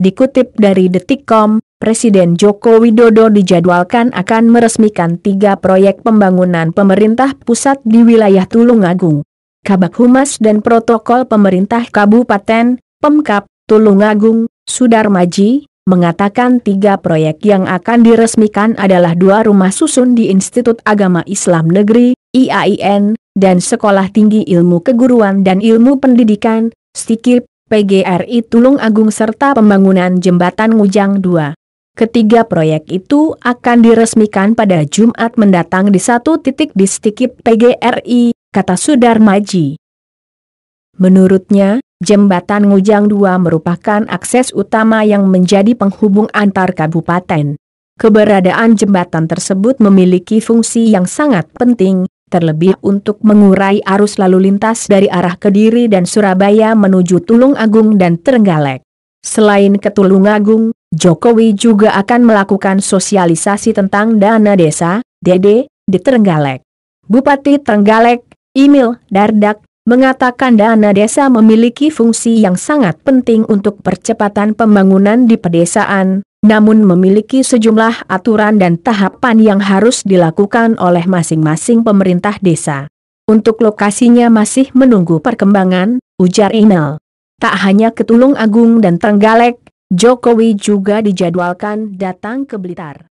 Dikutip dari Detikkom, Presiden Joko Widodo dijadwalkan akan meresmikan tiga proyek pembangunan pemerintah pusat di wilayah Tulungagung. Kabak Humas dan Protokol Pemerintah Kabupaten, Pemkap, Tulungagung, Sudarmaji, mengatakan tiga proyek yang akan diresmikan adalah dua rumah susun di Institut Agama Islam Negeri, IAIN, dan Sekolah Tinggi Ilmu Keguruan dan Ilmu Pendidikan, STIKIP, PGRI Tulung Agung serta pembangunan jembatan Ngujang II. Ketiga proyek itu akan diresmikan pada Jumat mendatang di satu titik di Stikip PGRI, kata Sudar Maji. Menurutnya, jembatan Ngujang II merupakan akses utama yang menjadi penghubung antar kabupaten. Keberadaan jembatan tersebut memiliki fungsi yang sangat penting, terlebih untuk mengurai arus lalu lintas dari arah Kediri dan Surabaya menuju Tulung Agung dan terenggalek. Selain ke Tulung Agung, Jokowi juga akan melakukan sosialisasi tentang dana desa, DD, di terenggalek. Bupati terenggalek, Emil Dardak, mengatakan dana desa memiliki fungsi yang sangat penting untuk percepatan pembangunan di pedesaan, namun memiliki sejumlah aturan dan tahapan yang harus dilakukan oleh masing-masing pemerintah desa. Untuk lokasinya masih menunggu perkembangan, ujar Inel. Tak hanya Ketulung Agung dan Trenggalek, Jokowi juga dijadwalkan datang ke Blitar.